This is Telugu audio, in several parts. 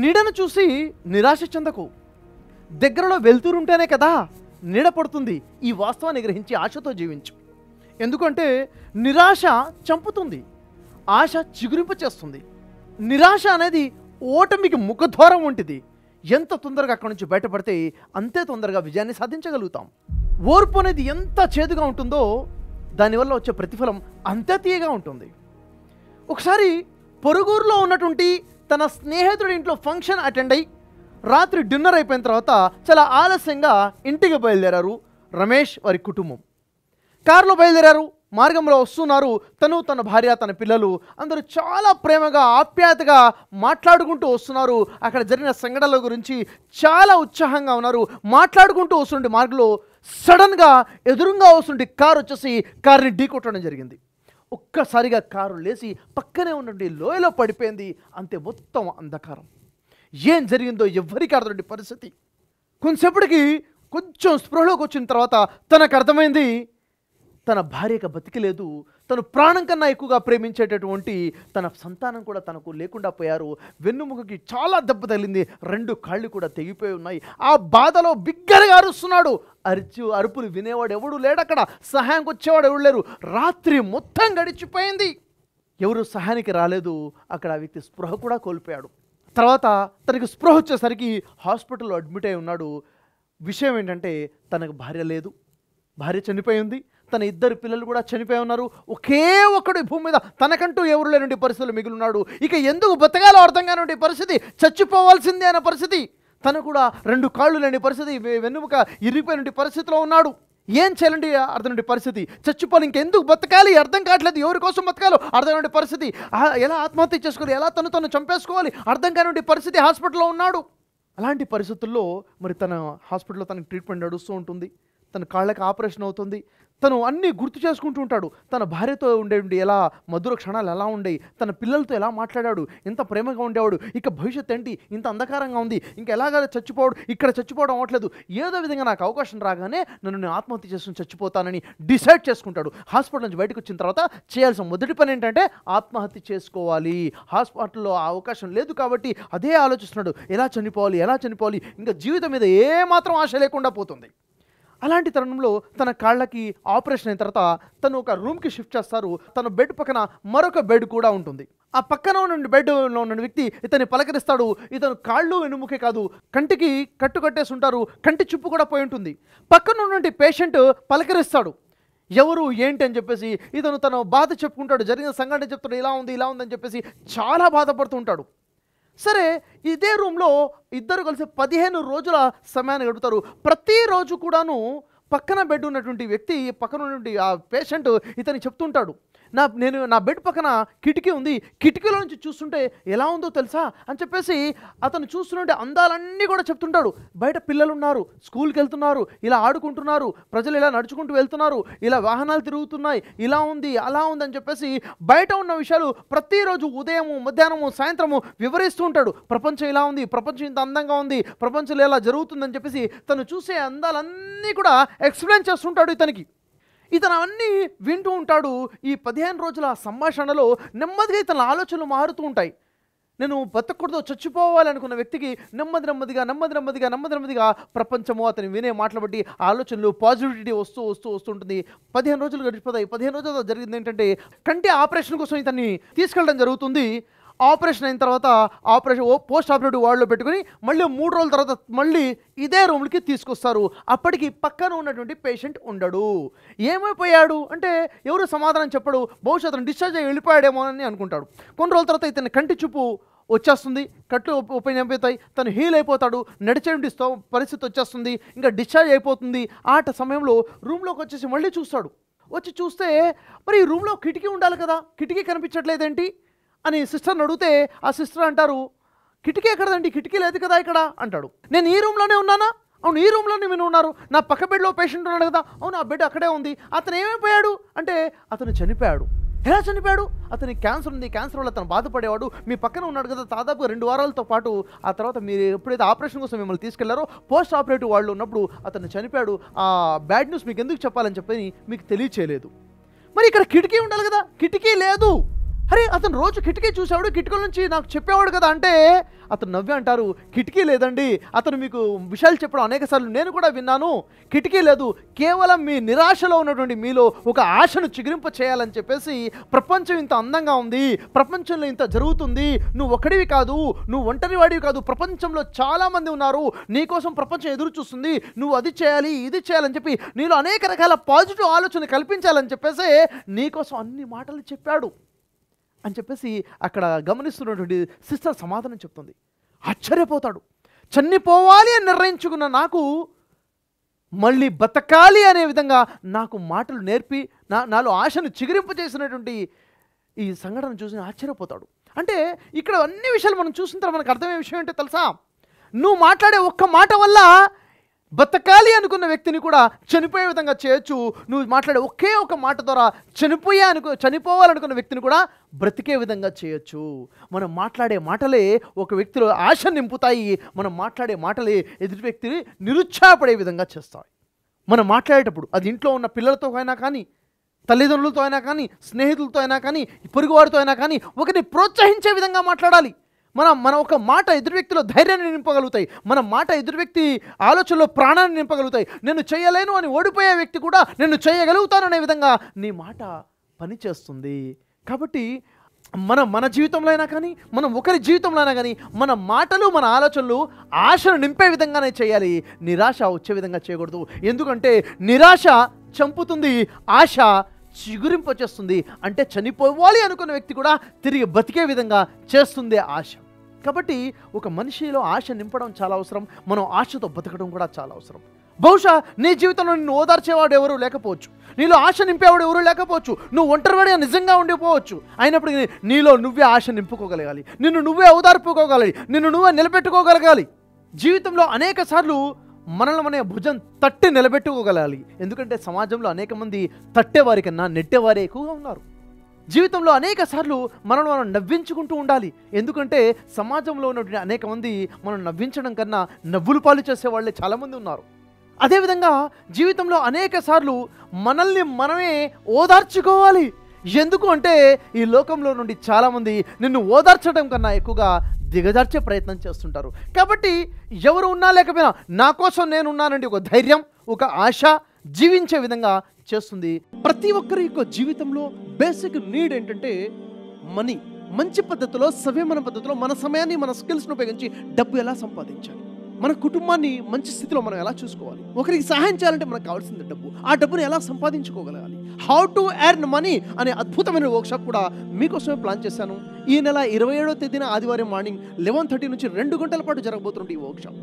నీడను చూసి నిరాశ చెందకు దగ్గరలో వెళ్తూరుంటేనే కదా నీడ పడుతుంది ఈ వాస్తవాన్ని గ్రహించి ఆశతో జీవించు ఎందుకంటే నిరాశ చంపుతుంది ఆశ చిగురింపు చేస్తుంది నిరాశ అనేది ఓటమికి ముఖద్వారం వంటిది ఎంత తొందరగా అక్కడి నుంచి బయటపడితే అంతే తొందరగా విజయాన్ని సాధించగలుగుతాం ఓర్పు అనేది ఎంత చేదుగా ఉంటుందో దానివల్ల వచ్చే ప్రతిఫలం అంతే తీయగా ఉంటుంది ఒకసారి పొరుగురులో ఉన్నటువంటి తన స్నేహితుడి ఇంట్లో ఫంక్షన్ అటెండ్ అయ్యి రాత్రి డిన్నర్ అయిపోయిన తర్వాత చాలా ఆలస్యంగా ఇంటికి బయలుదేరారు రమేష్ వారి కుటుంబం కారులో బయలుదేరారు మార్గంలో వస్తున్నారు తను తన భార్య తన పిల్లలు అందరూ చాలా ప్రేమగా ఆప్యాయతగా మాట్లాడుకుంటూ వస్తున్నారు అక్కడ జరిగిన సంఘటనల గురించి చాలా ఉత్సాహంగా ఉన్నారు మాట్లాడుకుంటూ వస్తుండే మార్గంలో సడన్గా ఎదురుగా వస్తుండే కారు వచ్చేసి కారుని ఢీ కొట్టడం జరిగింది ఒక్కసారిగా కారు లేచి పక్కనే ఉండండి లోయలో పడిపోయింది అంతే మొత్తం అంధకారం ఏం జరిగిందో ఎవరికి అర్థండి పరిస్థితి కొంతసేపటికి కొంచెం స్పృహలోకి వచ్చిన తర్వాత తనకు అర్థమైంది తన భార్యకు బతికలేదు తను ప్రాణం కన్నా ఎక్కువగా ప్రేమించేటటువంటి తన సంతానం కూడా తనకు లేకుండా పోయారు వెన్నుముకకి చాలా దెబ్బ తగిలింది రెండు కాళ్ళు కూడా తెగిపోయి ఉన్నాయి ఆ బాధలో బిగ్గరగా అరుస్తున్నాడు అరిచి అరుపులు వినేవాడు ఎవడు లేడక్కడ సహాయంకి వచ్చేవాడు ఎవడు లేరు రాత్రి మొత్తం గడిచిపోయింది ఎవరు సహాయానికి రాలేదు అక్కడ ఆ వ్యక్తి స్పృహ కూడా కోల్పోయాడు తర్వాత తనకి స్పృహ వచ్చేసరికి హాస్పిటల్లో అడ్మిట్ అయి ఉన్నాడు విషయం ఏంటంటే తనకు భార్య లేదు భార్య చనిపోయింది తన ఇద్దరు పిల్లలు కూడా చనిపోయి ఉన్నారు ఒకే ఒక్కడు భూమి మీద తనకంటూ ఎవరు లేనుండి పరిస్థితులు ఉన్నాడు ఇక ఎందుకు బతకాలో అర్థం కానుండి పరిస్థితి చచ్చిపోవాల్సిందే అనే పరిస్థితి తను కూడా రెండు కాళ్ళు లేని పరిస్థితి వెన్నుముక ఇరిగిపోయిన పరిస్థితిలో ఉన్నాడు ఏం చేయాలండి అర్థం నుండి పరిస్థితి చచ్చిపోవాలి ఇంకెందుకు బతకాలి అర్థం కావట్లేదు ఎవరి కోసం బతకాలో అర్థం నుండి పరిస్థితి ఎలా ఆత్మహత్య చేసుకోవాలి ఎలా తను తను చంపేసుకోవాలి అర్థం కానివ్వండి పరిస్థితి హాస్పిటల్లో ఉన్నాడు అలాంటి పరిస్థితుల్లో మరి తన హాస్పిటల్లో తనకి ట్రీట్మెంట్ నడుస్తూ ఉంటుంది తన కాళ్ళకి ఆపరేషన్ అవుతుంది తను అన్నీ గుర్తు చేసుకుంటూ ఉంటాడు తన భార్యతో ఉండేవి ఎలా మధుర క్షణాలు ఎలా ఉండేవి తన పిల్లలతో ఎలా మాట్లాడాడు ఎంత ప్రేమగా ఉండేవాడు ఇక భవిష్యత్ ఏంటి ఇంత అంధకారంగా ఉంది ఇంకా ఎలాగ చచ్చిపోవడు ఇక్కడ చచ్చిపోవడం అవ్వట్లేదు ఏదో విధంగా నాకు అవకాశం రాగానే నన్ను నేను ఆత్మహత్య చేసుకుని చచ్చిపోతానని డిసైడ్ చేసుకుంటాడు హాస్పిటల్ నుంచి బయటకు వచ్చిన తర్వాత చేయాల్సిన మొదటి పని ఏంటంటే ఆత్మహత్య చేసుకోవాలి హాస్పిటల్లో ఆ అవకాశం లేదు కాబట్టి అదే ఆలోచిస్తున్నాడు ఎలా చనిపోవాలి ఎలా చనిపోవాలి ఇంకా జీవితం మీద ఏమాత్రం ఆశ లేకుండా పోతుంది అలాంటి తరుణంలో తన కాళ్ళకి ఆపరేషన్ అయిన తర్వాత తను ఒక రూమ్కి షిఫ్ట్ చేస్తారు తన బెడ్ పక్కన మరొక బెడ్ కూడా ఉంటుంది ఆ పక్కన ఉన్న బెడ్లో ఉన్న వ్యక్తి ఇతన్ని పలకరిస్తాడు ఇతను కాళ్ళు వెనుముఖే కాదు కంటికి కట్టుకట్టేసి ఉంటారు కంటి చుప్పు కూడా పోయి ఉంటుంది పక్కన ఉన్నటువంటి పేషెంట్ పలకరిస్తాడు ఎవరు ఏంటి అని చెప్పేసి ఇతను తన బాధ చెప్పుకుంటాడు జరిగిన సంఘటన చెప్తాడు ఇలా ఉంది ఇలా ఉందని చెప్పేసి చాలా బాధపడుతూ ఉంటాడు సరే ఇదే రూమ్లో ఇద్దరు కలిసి పదిహేను రోజుల సమయాన్ని గడుపుతారు ప్రతిరోజు కూడాను పక్కన బెడ్ ఉన్నటువంటి వ్యక్తి పక్కన ఉన్నటువంటి ఆ పేషెంట్ ఇతని చెప్తుంటాడు నా నేను నా బెడ్ పక్కన కిటికీ ఉంది కిటికీలో నుంచి చూస్తుంటే ఎలా ఉందో తెలుసా అని చెప్పేసి అతను చూస్తుంటే అందాలన్నీ కూడా చెప్తుంటాడు బయట పిల్లలు ఉన్నారు స్కూల్కి వెళ్తున్నారు ఇలా ఆడుకుంటున్నారు ప్రజలు ఇలా నడుచుకుంటూ వెళ్తున్నారు ఇలా వాహనాలు తిరుగుతున్నాయి ఇలా ఉంది అలా ఉంది అని చెప్పేసి బయట ఉన్న విషయాలు ప్రతిరోజు ఉదయము మధ్యాహ్నము సాయంత్రము వివరిస్తూ ఉంటాడు ప్రపంచం ఇలా ఉంది ప్రపంచం ఇంత అందంగా ఉంది ప్రపంచంలో ఇలా జరుగుతుందని చెప్పేసి తను చూసే అందాలన్నీ కూడా ఎక్స్ప్లెయిన్ చేస్తుంటాడు ఇతనికి ఇతను అన్నీ వింటూ ఉంటాడు ఈ పదిహేను రోజుల సంభాషణలో నెమ్మదిగా ఇతని ఆలోచనలు మారుతూ ఉంటాయి నేను బతకూడదో చచ్చిపోవాలనుకున్న వ్యక్తికి నెమ్మది నెమ్మదిగా నెమ్మది నెమ్మదిగా నెమ్మది నెమ్మదిగా ప్రపంచము అతను వినే మాటలు బట్టి ఆలోచనలు పాజిటివిటీ వస్తూ వస్తూ వస్తుంటుంది పదిహేను రోజులు గడిచిపోతాయి పదిహేను రోజులు జరిగింది ఏంటంటే కంటి ఆపరేషన్ కోసం ఇతన్ని తీసుకెళ్ళడం జరుగుతుంది ఆపరేషన్ అయిన తర్వాత ఆపరేషన్ పోస్ట్ ఆపరేటివ్ వార్డులో పెట్టుకుని మళ్ళీ మూడు రోజుల తర్వాత మళ్ళీ ఇదే రూమ్కి తీసుకొస్తారు అప్పటికి పక్కన ఉన్నటువంటి పేషెంట్ ఉండడు ఏమైపోయాడు అంటే ఎవరు సమాధానం చెప్పడు భవిష్యత్తును డిశ్చార్జ్ అయ్యి వెళ్ళిపోయాడేమో అని అనుకుంటాడు కొన్ని రోజుల తర్వాత ఇతని కంటి చూపు వచ్చేస్తుంది కట్లు ఓపెన్ అయిపోతాయి తను హీల్ అయిపోతాడు నడిచేటువంటి పరిస్థితి వచ్చేస్తుంది ఇంకా డిశ్చార్జ్ అయిపోతుంది ఆట సమయంలో రూమ్లోకి వచ్చేసి మళ్ళీ చూస్తాడు వచ్చి చూస్తే మరి ఈ రూమ్లో కిటికీ ఉండాలి కదా కిటికీ కనిపించట్లేదేంటి అని సిస్టర్ని అడిగితే ఆ సిస్టర్ అంటారు కిటికీ ఎక్కడదండి కిటికీ లేదు కదా ఇక్కడ అంటాడు నేను ఈ రూమ్లోనే ఉన్నానా అవును ఈ రూమ్లోనే మీరు ఉన్నారు నా పక్క బెడ్లో పేషెంట్ ఉన్నాడు కదా అవును ఆ బెడ్ అక్కడే ఉంది అతను ఏమైపోయాడు అంటే అతను చనిపోయాడు ఎలా చనిపోయాడు అతని క్యాన్సర్ ఉంది క్యాన్సర్ వల్ల అతను బాధపడేవాడు మీ పక్కన ఉన్నాడు కదా దాదాపు రెండు వారాలతో పాటు ఆ తర్వాత మీరు ఎప్పుడైతే ఆపరేషన్ కోసం మిమ్మల్ని తీసుకెళ్లారో పోస్ట్ ఆపరేటివ్ వాళ్ళు ఉన్నప్పుడు అతను చనిపోయాడు ఆ బ్యాడ్ న్యూస్ మీకు ఎందుకు చెప్పాలని చెప్పని మీకు తెలియచేయలేదు మరి ఇక్కడ కిటికీ ఉండాలి కదా కిటికీ లేదు అరే అతను రోజు కిటికీ చూసాడు కిటికీ నుంచి నాకు చెప్పేవాడు కదా అంటే అతను నవ్వి అంటారు కిటికీ లేదండి అతను మీకు విషయాలు చెప్పడం అనేక సార్లు నేను కూడా విన్నాను కిటికీ లేదు కేవలం మీ నిరాశలో ఉన్నటువంటి మీలో ఒక ఆశను చిగురింప చేయాలని చెప్పేసి ప్రపంచం ఇంత అందంగా ఉంది ప్రపంచంలో ఇంత జరుగుతుంది నువ్వు ఒకడివి కాదు నువ్వు ఒంటరివాడివి కాదు ప్రపంచంలో చాలామంది ఉన్నారు నీకోసం ప్రపంచం ఎదురు చూస్తుంది నువ్వు అది చేయాలి ఇది చేయాలని చెప్పి నీలో అనేక రకాల పాజిటివ్ ఆలోచన కల్పించాలని చెప్పేసి నీకోసం అన్ని మాటలు చెప్పాడు అని చెప్పేసి అక్కడ గమనిస్తున్నటువంటి సిస్టర్ సమాధానం చెప్తుంది ఆశ్చర్యపోతాడు చనిపోవాలి అని నిర్ణయించుకున్న నాకు మళ్ళీ బతకాలి అనే విధంగా నాకు మాటలు నేర్పి నా నాలో ఆశను చిగురింపజేసినటువంటి ఈ సంఘటన చూసి ఆశ్చర్యపోతాడు అంటే ఇక్కడ అన్ని విషయాలు మనం చూసిన తర్వాత మనకు అర్థమయ్యే విషయం ఏంటో తెలుసా నువ్వు మాట్లాడే ఒక్క మాట వల్ల బతకాలి అనుకున్న వ్యక్తిని కూడా చనిపోయే విధంగా చేయొచ్చు నువ్వు మాట్లాడే ఒకే ఒక మాట ద్వారా చనిపోయే అనుకు చనిపోవాలనుకున్న వ్యక్తిని కూడా బ్రతికే విధంగా చేయొచ్చు మనం మాట్లాడే మాటలే ఒక వ్యక్తిలో ఆశ నింపుతాయి మనం మాట్లాడే మాటలే ఎదుటి వ్యక్తిని నిరుత్సాహపడే విధంగా చేస్తాయి మనం మాట్లాడేటప్పుడు అది ఇంట్లో ఉన్న పిల్లలతో అయినా కానీ తల్లిదండ్రులతో అయినా కానీ స్నేహితులతో అయినా కానీ పొరుగువారితో అయినా కానీ ఒకరిని ప్రోత్సహించే విధంగా మాట్లాడాలి మన మన ఒక మాట ఎదురు వ్యక్తిలో ధైర్యాన్ని నింపగలుగుతాయి మన మాట ఎదురు వ్యక్తి ఆలోచనలో ప్రాణాన్ని నింపగలుగుతాయి నేను చేయలేను అని ఓడిపోయే వ్యక్తి కూడా నేను చేయగలుగుతాననే విధంగా నీ మాట పనిచేస్తుంది కాబట్టి మన మన జీవితంలో అయినా కానీ మనం ఒకరి జీవితంలో అయినా కానీ మన మాటలు మన ఆలోచనలు ఆశను నింపే విధంగానే చేయాలి నిరాశ వచ్చే విధంగా చేయకూడదు ఎందుకంటే నిరాశ చంపుతుంది ఆశ చిగురింపు అంటే చనిపోవాలి అనుకున్న వ్యక్తి కూడా తిరిగి బతికే విధంగా చేస్తుంది ఆశ కాబట్టి ఒక మనిషిలో ఆశ నింపడం చాలా అవసరం మనం ఆశతో బతకడం కూడా చాలా అవసరం బహుశా నీ జీవితంలో నిన్ను ఓదార్చేవాడు ఎవరు లేకపోవచ్చు నీలో ఆశ నింపేవాడు ఎవరు లేకపోవచ్చు నువ్వు ఒంటరివాడిగా నిజంగా ఉండిపోవచ్చు అయినప్పటికీ నీలో నువ్వే ఆశ నింపుకోగలగాలి నిన్ను నువ్వే ఓదార్పుకోగలగాలి నిన్ను నువ్వే నిలబెట్టుకోగలగాలి జీవితంలో అనేక సార్లు మనల్ని మన భుజం తట్టి నిలబెట్టుకోగలగాలి ఎందుకంటే సమాజంలో అనేక మంది తట్టేవారి కన్నా నెట్టేవారే ఎక్కువగా ఉన్నారు జీవితంలో అనేక సార్లు మనం మనం నవ్వించుకుంటూ ఉండాలి ఎందుకంటే సమాజంలో ఉన్నటువంటి అనేక మంది మనం నవ్వించడం కన్నా నవ్వులు పాలు చేసే వాళ్ళే చాలామంది ఉన్నారు అదేవిధంగా జీవితంలో అనేక సార్లు మనల్ని మనమే ఓదార్చుకోవాలి ఎందుకు అంటే ఈ లోకంలో నుండి చాలామంది నిన్ను ఓదార్చడం కన్నా ఎక్కువగా దిగజార్చే ప్రయత్నం చేస్తుంటారు కాబట్టి ఎవరు ఉన్నా లేకపోయినా నా కోసం నేనున్నానండి ఒక ధైర్యం ఒక ఆశ జీవించే విధంగా చేస్తుంది ప్రతి ఒక్కరి యొక్క జీవితంలో బేసిక్ నీడ్ ఏంటంటే మనీ మంచి పద్ధతిలో సవ్యమైన పద్ధతిలో మన సమయాన్ని మన స్కిల్స్ను ఉపయోగించి డబ్బు ఎలా సంపాదించాలి మన కుటుంబాన్ని మంచి స్థితిలో మనం ఎలా చూసుకోవాలి ఒకరికి సహాయం చేయాలంటే మనకు కావాల్సింది డబ్బు ఆ డబ్బును ఎలా సంపాదించుకోగలగాలి హౌ టు ఎర్న్ మనీ అనే అద్భుతమైన వర్క్షాప్ కూడా మీకోసమే ప్లాన్ చేశాను ఈ నెల ఇరవై ఏడవ తేదీన ఆదివారం మార్నింగ్ లెవెన్ థర్టీ నుంచి రెండు గంటల పాటు జరగబోతుంది ఈ వర్క్షాప్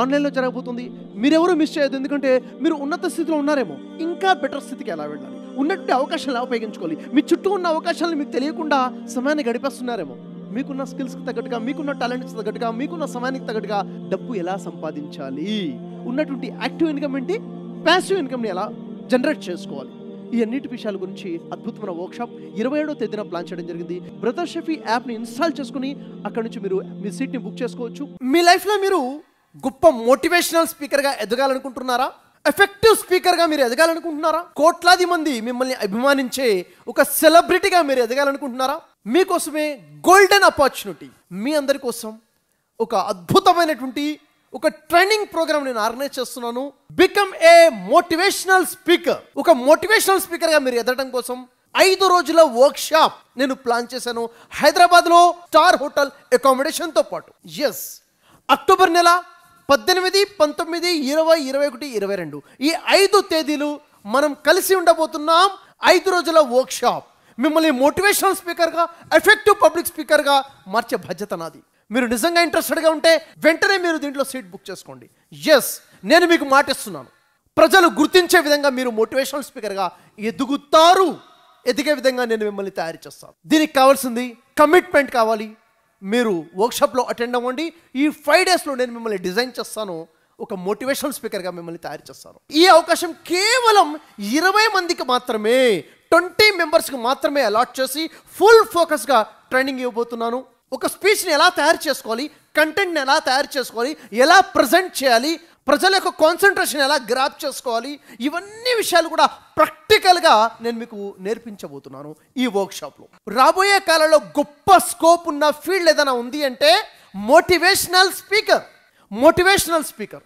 ఆన్లైన్లో జరగబోతుంది మీరెవరూ మిస్ చేయదు ఎందుకంటే మీరు ఉన్నత స్థితిలో ఉన్నారేమో ఇంకా బెటర్ స్థితికి ఎలా వెళ్ళాలి ఉన్నట్టు అవకాశాలు ఎలా ఉపయోగించుకోవాలి మీ చుట్టూ ఉన్న అవకాశాలను మీకు తెలియకుండా సమయాన్ని గడిపేస్తున్నారేమో మీకున్న స్కిల్స్కి తగ్గట్టుగా మీకున్న టాలెంట్స్ తగ్గట్టుగా మీకున్న సమయానికి తగ్గట్టుగా డబ్బు ఎలా సంపాదించాలి ఉన్నటువంటి యాక్టివ్ ఇన్కమ్ ఏంటి ప్యాసివ్ ఇన్కమ్ని ఎలా జనరేట్ చేసుకోవాలి ఈ అన్నిటి విషయాల గురించి అద్భుతమైన వర్క్షాప్ ఇరవై ఏడో తేదీన ప్లాన్ చేయడం జరిగింది బ్రదర్ షఫీ యాప్ని ఇన్స్టాల్ చేసుకుని అక్కడ నుంచి మీరు మీ సీట్ని బుక్ చేసుకోవచ్చు మీ లైఫ్లో మీరు గొప్ప మోటివేషనల్ స్పీకర్గా ఎదగాలనుకుంటున్నారా ఎఫెక్టివ్ స్పీకర్గా మీరు ఎదగాలనుకుంటున్నారా కోట్లాది మంది మిమ్మల్ని అభిమానించే ఒక సెలబ్రిటీగా మీరు ఎదగాలనుకుంటున్నారా మీకోసమే గోల్డెన్ ఆపర్చునిటీ మీ అందరి కోసం ఒక అద్భుతమైనటువంటి ఒక ట్రైనింగ్ ప్రోగ్రామ్ నేను ఆర్గనైజ్ చేస్తున్నాను బికమ్ ఏ మోటివేషనల్ స్పీకర్ ఒక మోటివేషనల్ స్పీకర్గా మీరు ఎదగడం కోసం ఐదు రోజుల వర్క్ షాప్ నేను ప్లాన్ చేశాను హైదరాబాద్లో స్టార్ హోటల్ అకామిడేషన్తో పాటు ఎస్ అక్టోబర్ నెల పద్దెనిమిది పంతొమ్మిది ఇరవై ఇరవై ఒకటి ఇరవై రెండు ఈ ఐదు తేదీలు మనం కలిసి ఉండబోతున్నాం ఐదు రోజుల వర్క్షాప్ మిమ్మల్ని మోటివేషనల్ స్పీకర్గా ఎఫెక్టివ్ పబ్లిక్ స్పీకర్గా మార్చే బాధ్యత నాది మీరు నిజంగా ఇంట్రెస్టెడ్గా ఉంటే వెంటనే మీరు దీంట్లో సీట్ బుక్ చేసుకోండి ఎస్ నేను మీకు మాటిస్తున్నాను ప్రజలు గుర్తించే విధంగా మీరు మోటివేషనల్ స్పీకర్గా ఎదుగుతారు ఎదిగే విధంగా నేను మిమ్మల్ని తయారు చేస్తాను దీనికి కావాల్సింది కమిట్మెంట్ కావాలి మీరు వర్క్షాప్లో అటెండ్ అవ్వండి ఈ ఫైవ్ డేస్లో నేను మిమ్మల్ని డిజైన్ చేస్తాను ఒక మోటివేషనల్ స్పీకర్గా మిమ్మల్ని తయారు చేస్తాను ఈ అవకాశం కేవలం ఇరవై మందికి మాత్రమే ట్వంటీ మెంబర్స్కి మాత్రమే అలాట్ చేసి ఫుల్ ఫోకస్గా ట్రైనింగ్ ఇవ్వబోతున్నాను ఒక స్పీచ్ని ఎలా తయారు చేసుకోవాలి కంటెంట్ని ఎలా తయారు చేసుకోవాలి ఎలా ప్రజెంట్ చేయాలి ప్రజల యొక్క కాన్సన్ట్రేషన్ ఎలా గ్రాప్ చేసుకోవాలి ఇవన్నీ విషయాలు కూడా ప్రాక్టికల్గా నేను మీకు నేర్పించబోతున్నాను ఈ వర్క్షాప్లో రాబోయే కాలంలో గొప్ప స్కోప్ ఉన్న ఫీల్డ్ ఏదైనా ఉంది అంటే మోటివేషనల్ స్పీకర్ మోటివేషనల్ స్పీకర్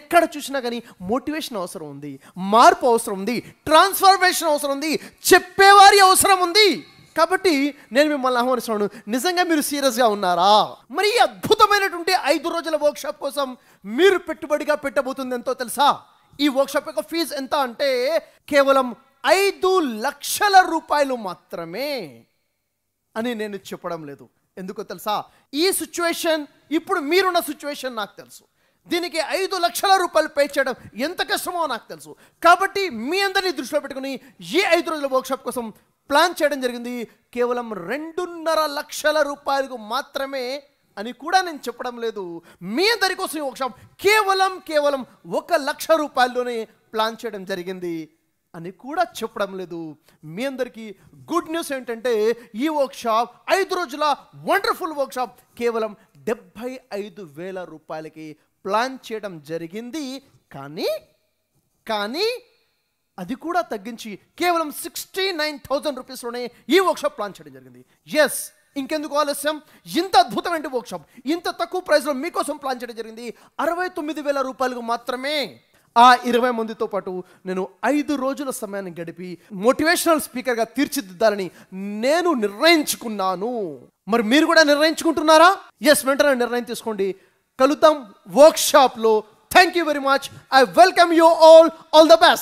ఎక్కడ చూసినా కానీ మోటివేషన్ అవసరం ఉంది మార్పు అవసరం ఉంది ట్రాన్స్ఫర్మేషన్ అవసరం ఉంది చెప్పేవారి అవసరం ఉంది కాబట్టి నేను మిమ్మల్ని ఆహ్వానిస్తున్నాను నిజంగా మీరు సీరియస్గా ఉన్నారా మరి అద్భుత అద్భుతమైనటువంటి ఐదు రోజుల వర్క్షాప్ కోసం మీరు పెట్టుబడిగా పెట్టబోతుంది ఎంతో తెలుసా ఈ వర్క్షాప్ యొక్క ఫీజు ఎంత అంటే కేవలం ఐదు లక్షల రూపాయలు మాత్రమే అని నేను చెప్పడం లేదు ఎందుకో తెలుసా ఈ సిచ్యువేషన్ ఇప్పుడు మీరున్న సిచ్యువేషన్ నాకు తెలుసు దీనికి ఐదు లక్షల రూపాయలు పే చేయడం ఎంత కష్టమో నాకు తెలుసు కాబట్టి మీ అందరినీ దృష్టిలో పెట్టుకుని ఈ ఐదు రోజుల వర్క్షాప్ కోసం ప్లాన్ చేయడం జరిగింది కేవలం రెండున్నర లక్షల రూపాయలకు మాత్రమే అని కూడా నేను చెప్పడం లేదు మీ అందరి కోసం ఈ వర్క్షాప్ కేవలం కేవలం ఒక లక్ష రూపాయల్లోనే ప్లాన్ చేయడం జరిగింది అని కూడా చెప్పడం లేదు మీ అందరికీ గుడ్ న్యూస్ ఏంటంటే ఈ వర్క్షాప్ ఐదు రోజుల వండర్ఫుల్ వర్క్షాప్ కేవలం డెబ్భై ఐదు వేల రూపాయలకి ప్లాన్ చేయడం జరిగింది కానీ కానీ అది కూడా తగ్గించి కేవలం సిక్స్టీ నైన్ థౌజండ్ రూపీస్లోనే ఈ వర్క్షాప్ ప్లాన్ చేయడం జరిగింది ఎస్ ఇంకెందుకు ఆలస్యం ఇంత అద్భుతమైన వర్క్షాప్ ఇంత తక్కువ ప్రైస్లో మీకోసం ప్లాన్ చేయడం జరిగింది అరవై తొమ్మిది వేల రూపాయలకు మాత్రమే ఆ ఇరవై మందితో పాటు నేను ఐదు రోజుల సమయాన్ని గడిపి మోటివేషనల్ స్పీకర్గా తీర్చిదిద్దాలని నేను నిర్ణయించుకున్నాను మరి మీరు కూడా నిర్ణయించుకుంటున్నారా ఎస్ వెంటనే నిర్ణయం తీసుకోండి కలుద్దాం వర్క్షాప్లో thank you very much I welcome you all all the best